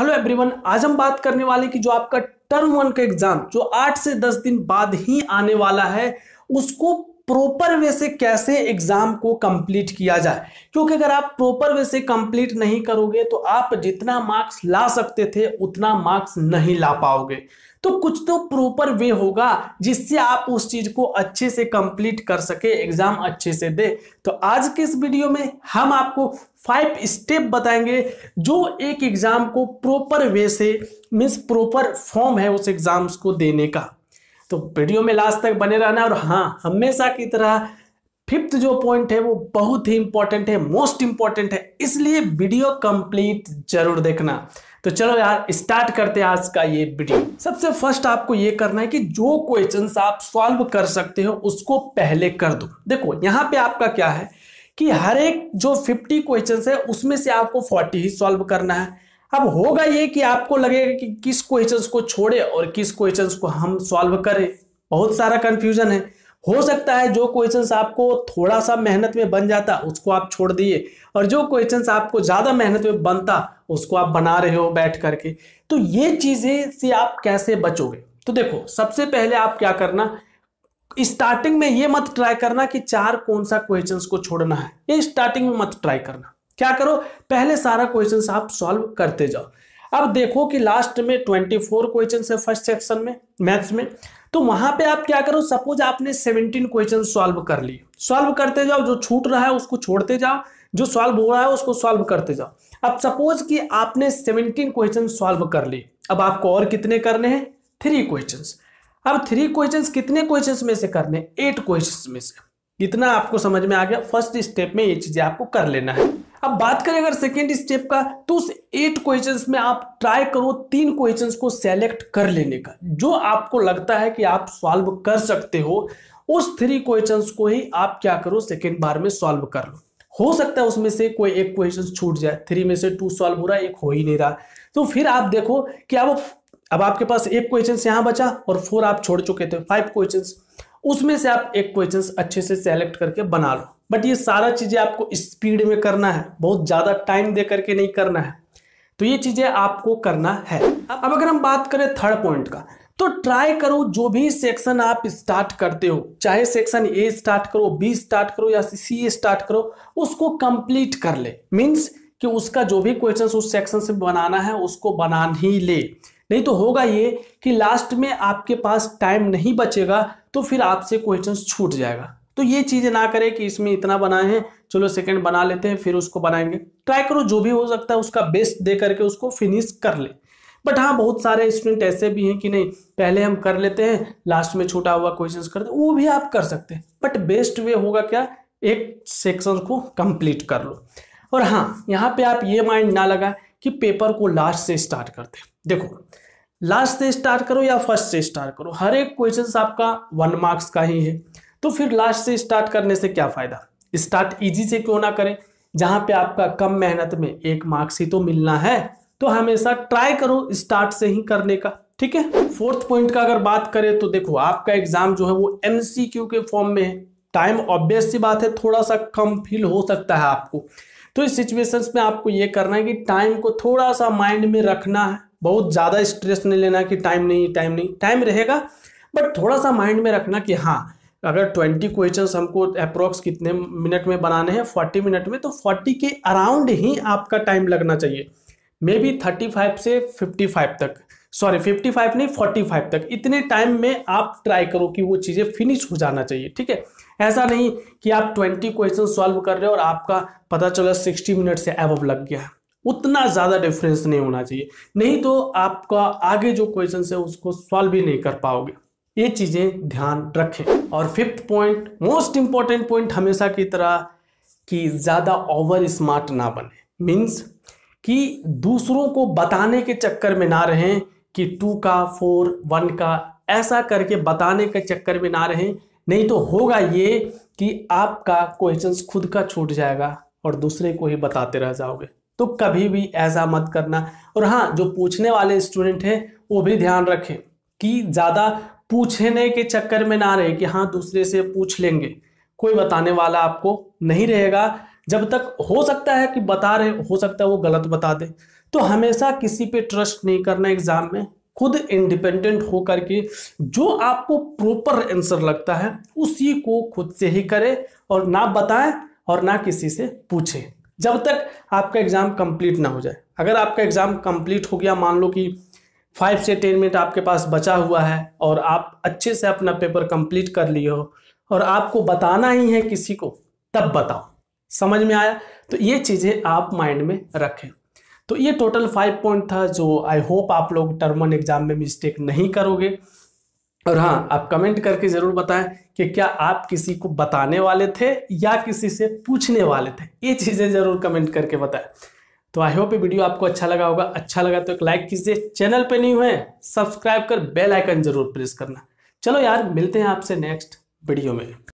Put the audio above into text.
hello everyone आज हम बात करने वाले कि जो आपका टर्म वन का एग्जाम जो आठ से दस दिन बाद ही आने वाला है उसको प्रॉपर वे से कैसे एग्जाम को कंप्लीट किया जाए क्योंकि अगर आप प्रॉपर वे से कंप्लीट नहीं करोगे तो आप जितना मार्क्स ला सकते थे उतना मार्क्स नहीं ला पाओगे तो कुछ तो प्रॉपर वे होगा जिससे आप उस चीज को अच्छे से कंप्लीट कर सके एग्जाम अच्छे से दे तो आज के इस वीडियो में हम आपको फाइव स्टेप बताएंगे जो एक एग्जाम को प्रॉपर वे से मीन्स प्रॉपर फॉर्म है उस एग्जाम्स को देने का तो वीडियो में लास्ट तक बने रहना और हाँ हमेशा की तरह फिफ्थ जो पॉइंट है वो बहुत ही इंपॉर्टेंट है मोस्ट इंपॉर्टेंट है इसलिए वीडियो कंप्लीट जरूर देखना तो चलो यार स्टार्ट करते हैं आज का ये वीडियो सबसे फर्स्ट आपको ये करना है कि जो क्वेश्चन आप सॉल्व कर सकते हो उसको पहले कर दो देखो यहाँ पे आपका क्या है कि हर एक जो 50 क्वेश्चन है उसमें से आपको 40 ही सॉल्व करना है अब होगा ये कि आपको लगेगा कि किस क्वेश्चन को छोड़े और किस क्वेश्चन को हम सॉल्व करें बहुत सारा कंफ्यूजन है हो सकता है जो क्वेश्चन आपको थोड़ा सा मेहनत में बन जाता उसको आप छोड़ दिए और जो क्वेश्चन आपको ज़्यादा मेहनत में बनता उसको आप बना रहे हो बैठ करके तो ये चीज़ें से आप कैसे बचोगे तो देखो सबसे पहले आप क्या करना स्टार्टिंग में ये मत ट्राई करना कि चार कौन सा क्वेश्चंस को छोड़ना है ये स्टार्टिंग में मत ट्राई करना क्या करो पहले सारा क्वेश्चंस आप सॉल्व करते जाओ अब देखो कि लास्ट में ट्वेंटी फोर क्वेश्चन है फर्स्ट सेक्शन में मैथ्स में तो वहां पे आप क्या करो सपोज आपने सेवनटीन क्वेश्चन सॉल्व कर लिए सॉल्व करते जाओ जो छूट रहा है उसको छोड़ते जाओ जो सॉल्व हो रहा है उसको सॉल्व करते जाओ अब सपोज कि आपने सेवनटीन क्वेश्चन सॉल्व कर लिए अब आपको और कितने करने हैं थ्री क्वेश्चन अब थ्री क्वेश्चन कितने क्वेश्चन में से करने एट क्वेश्चन में से इतना आपको समझ में आ गया फर्स्ट स्टेप में ये चीजें आपको कर लेना है अब बात करें अगर सेकेंड स्टेप का तो उस एट क्वेश्चंस में आप ट्राई करो तीन क्वेश्चंस को सेलेक्ट कर लेने का जो आपको लगता है कि आप सॉल्व कर सकते हो उस थ्री क्वेश्चंस को ही आप क्या करो सेकेंड बार में सॉल्व कर लो हो सकता है उसमें से कोई एक क्वेश्चन छूट जाए थ्री में से टू सॉल्व हो रहा है एक हो ही नहीं रहा तो फिर आप देखो कि आप अब आपके पास एक क्वेश्चन यहाँ बचा और फोर आप छोड़ चुके थे फाइव क्वेश्चन उसमें से आप एक क्वेश्चन अच्छे से सेलेक्ट करके बना लो बट ये सारा चीज़ें आपको स्पीड में करना है बहुत ज़्यादा टाइम दे करके नहीं करना है तो ये चीज़ें आपको करना है अब अगर हम बात करें थर्ड पॉइंट का तो ट्राई करो जो भी सेक्शन आप स्टार्ट करते हो चाहे सेक्शन ए स्टार्ट करो बी स्टार्ट करो या सी स्टार्ट करो उसको कंप्लीट कर ले मीन्स कि उसका जो भी क्वेश्चन उस सेक्शन से बनाना है उसको बना ही ले नहीं तो होगा ये कि लास्ट में आपके पास टाइम नहीं बचेगा तो फिर आपसे क्वेश्चन छूट जाएगा तो ये चीज़ ना करें कि इसमें इतना बनाए हैं चलो सेकंड बना लेते हैं फिर उसको बनाएंगे ट्राई करो जो भी हो सकता है उसका बेस्ट दे करके उसको फिनिश कर लें बट हाँ बहुत सारे स्टूडेंट ऐसे भी हैं कि नहीं पहले हम कर लेते हैं लास्ट में छूटा हुआ क्वेश्चंस करते वो भी आप कर सकते हैं बट बेस्ट वे होगा क्या एक सेक्शन को कंप्लीट कर लो और हाँ यहाँ पे आप ये माइंड ना लगा कि पेपर को लास्ट से स्टार्ट करते हैं देखो लास्ट से स्टार्ट करो या फर्स्ट से स्टार्ट करो हर एक क्वेश्चन आपका वन मार्क्स का ही है तो फिर लास्ट से स्टार्ट करने से क्या फ़ायदा स्टार्ट इजी से क्यों ना करें जहाँ पे आपका कम मेहनत में एक मार्क्स ही तो मिलना है तो हमेशा ट्राई करो स्टार्ट से ही करने का ठीक है फोर्थ पॉइंट का अगर बात करें तो देखो आपका एग्जाम जो है वो एम के फॉर्म में है टाइम ऑब्वियस सी बात है थोड़ा सा कम फील हो सकता है आपको तो इस सिचुएशंस में आपको ये करना है कि टाइम को थोड़ा सा माइंड में रखना है बहुत ज़्यादा स्ट्रेस नहीं लेना कि टाइम नहीं टाइम नहीं टाइम रहेगा बट थोड़ा सा माइंड में रखना कि हाँ अगर ट्वेंटी क्वेश्चन हमको अप्रोक्स कितने मिनट में बनाने हैं फोर्टी मिनट में तो फोर्टी के अराउंड ही आपका टाइम लगना चाहिए मे बी थर्टी फाइव से फिफ्टी फाइव तक सॉरी फिफ्टी फाइव नहीं फोर्टी फाइव तक इतने टाइम में आप ट्राई करो कि वो चीज़ें फिनिश हो जाना चाहिए ठीक है ऐसा नहीं कि आप ट्वेंटी क्वेश्चन सॉल्व कर रहे हो और आपका पता चला सिक्सटी मिनट से एवब लग गया है उतना ज़्यादा डिफरेंस नहीं होना चाहिए नहीं तो आपका आगे जो क्वेश्चन है उसको सॉल्व भी नहीं कर पाओगे ये चीज़ें ध्यान रखें और fifth point most important point हमेशा की तरह कि ज़्यादा ओवर स्मार्ट ना बने मीन्स कि दूसरों को बताने के चक्कर में ना रहें कि टू का फोर वन का ऐसा करके बताने के चक्कर में ना रहें नहीं तो होगा ये कि आपका क्वेश्चंस खुद का छूट जाएगा और दूसरे को ही बताते रह जाओगे तो कभी भी ऐसा मत करना और हाँ जो पूछने वाले स्टूडेंट हैं वो भी ध्यान रखें कि ज़्यादा पूछने के चक्कर में ना रहे कि हाँ दूसरे से पूछ लेंगे कोई बताने वाला आपको नहीं रहेगा जब तक हो सकता है कि बता रहे हो सकता है वो गलत बता दे तो हमेशा किसी पे ट्रस्ट नहीं करना एग्ज़ाम में खुद इंडिपेंडेंट हो के जो आपको प्रॉपर आंसर लगता है उसी को खुद से ही करें और ना बताएं और ना किसी से पूछें जब तक आपका एग्ज़ाम कंप्लीट ना हो जाए अगर आपका एग्ज़ाम कंप्लीट हो गया मान लो कि फाइव से टेन मिनट आपके पास बचा हुआ है और आप अच्छे से अपना पेपर कंप्लीट कर लिए हो और आपको बताना ही है किसी को तब बताओ समझ में आया तो ये चीज़ें आप माइंड में रखें तो ये टोटल फाइव पॉइंट था जो आई होप आप लोग टर्मन एग्ज़ाम में मिस्टेक नहीं करोगे और हाँ आप कमेंट करके ज़रूर बताएं कि क्या आप किसी को बताने वाले थे या किसी से पूछने वाले थे ये चीज़ें ज़रूर कमेंट करके बताएं तो आई होप ये वीडियो आपको अच्छा लगा होगा अच्छा लगा तो एक लाइक कीजिए चैनल पे नहीं हुए सब्सक्राइब कर बेल आइकन जरूर प्रेस करना चलो यार मिलते हैं आपसे नेक्स्ट वीडियो में